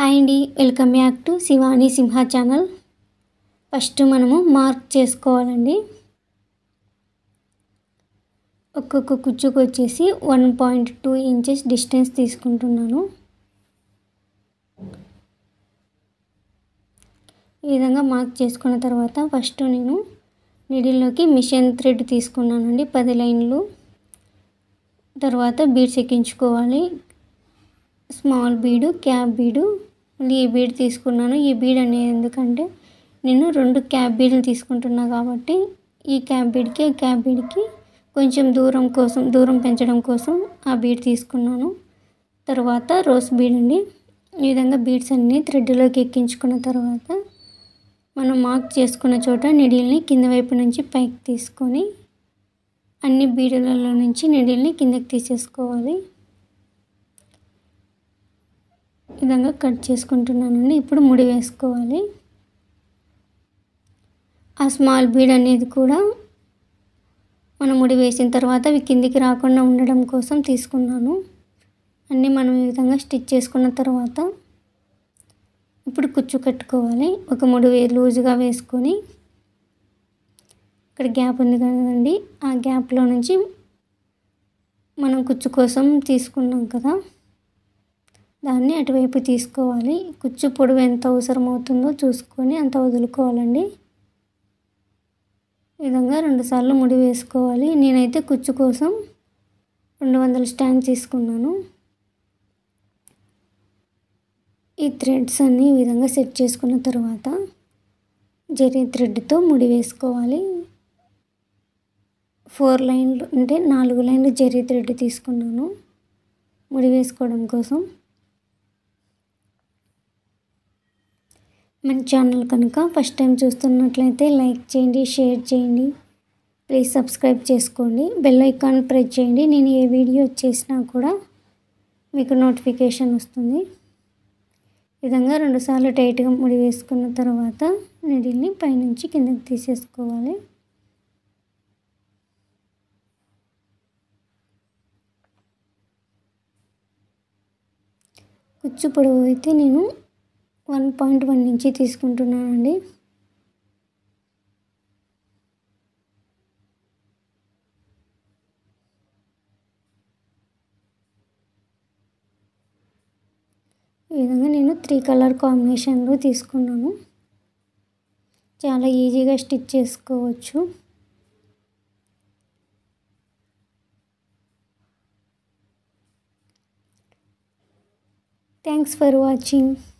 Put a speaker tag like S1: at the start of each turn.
S1: hi అండి welcome back to Shivani Simha channel first మనము mark చేసుకోవాలండి ఒక్కొక్క కుచ్చుకు వచ్చేసి one point two inches distance తీసుకుంటున్నాను ఈ విధంగా మార్క్ చేసుకున్న తర్వాత ఫస్ట్ నేను నిడిల్లోకి మిషన్ థ్రెడ్ తీసుకున్నానండి పది లైన్లు తర్వాత బీడ్స్ ఎక్కించుకోవాలి స్మాల్ బీడు క్యాప్ బీడు మళ్ళీ ఈ బీడ్ తీసుకున్నాను ఈ బీడ్ అనేది ఎందుకంటే నేను రెండు క్యాప్ బీడ్లు తీసుకుంటున్నా కాబట్టి ఈ క్యాప్ బీడ్కి ఈ క్యాప్ బీడ్కి కొంచెం దూరం కోసం దూరం పెంచడం కోసం ఆ బీడ్ తీసుకున్నాను తర్వాత రోస్ బీడ్ అండి ఈ విధంగా బీడ్స్ అన్నీ థ్రెడ్లోకి ఎక్కించుకున్న తర్వాత మనం మార్క్ చేసుకున్న చోట నిడిల్ని కింద వైపు నుంచి పైకి తీసుకొని అన్ని బీడులలో నుంచి నిడిల్ని కిందకి తీసేసుకోవాలి విధంగా కట్ చేసుకుంటున్నాను అండి ఇప్పుడు ముడి వేసుకోవాలి ఆ స్మాల్ బీడ్ అనేది కూడా మనం ముడి వేసిన తర్వాత అవి కిందికి రాకుండా ఉండడం కోసం తీసుకున్నాను అన్నీ మనం ఈ విధంగా స్టిచ్ చేసుకున్న తర్వాత ఇప్పుడు కుచ్చు కట్టుకోవాలి ఒక ముడి లూజుగా వేసుకొని ఇక్కడ గ్యాప్ ఉంది కదండి ఆ గ్యాప్లో నుంచి మనం కుచ్చు కోసం తీసుకున్నాం కదా దాన్ని అటువైపు తీసుకోవాలి కుచ్చు పొడవు ఎంత అవసరమవుతుందో చూసుకొని అంత వదులుకోవాలండి ఈ విధంగా రెండుసార్లు ముడి వేసుకోవాలి నేనైతే కుచ్చు కోసం రెండు వందల స్టాండ్ తీసుకున్నాను ఈ థ్రెడ్స్ అన్నీ ఈ విధంగా సెట్ చేసుకున్న తర్వాత జరి థ్రెడ్తో ముడి వేసుకోవాలి ఫోర్ లైన్లు అంటే నాలుగు లైన్లు జరి థ్రెడ్ తీసుకున్నాను ముడి వేసుకోవడం కోసం మన ఛానల్ కనుక ఫస్ట్ టైం చూస్తున్నట్లయితే లైక్ చేయండి షేర్ చేయండి ప్లీజ్ సబ్స్క్రైబ్ చేసుకోండి బెల్ ఐకాన్ ప్రెస్ చేయండి నేను ఏ వీడియో చేసినా కూడా మీకు నోటిఫికేషన్ వస్తుంది ఈ విధంగా రెండుసార్లు టైట్గా ముడి వేసుకున్న తర్వాత నీడిల్ని పైనుంచి కిందకి తీసేసుకోవాలి కుచ్చు పొడవు అయితే నేను వన్ పాయింట్ వన్ తీసుకుంటున్నాను తీసుకుంటున్నానండి ఈ విధంగా నేను త్రీ కలర్ కాంబినేషన్లు తీసుకున్నాను చాలా ఈజీగా స్టిచ్ చేసుకోవచ్చు థ్యాంక్స్ ఫర్ వాచింగ్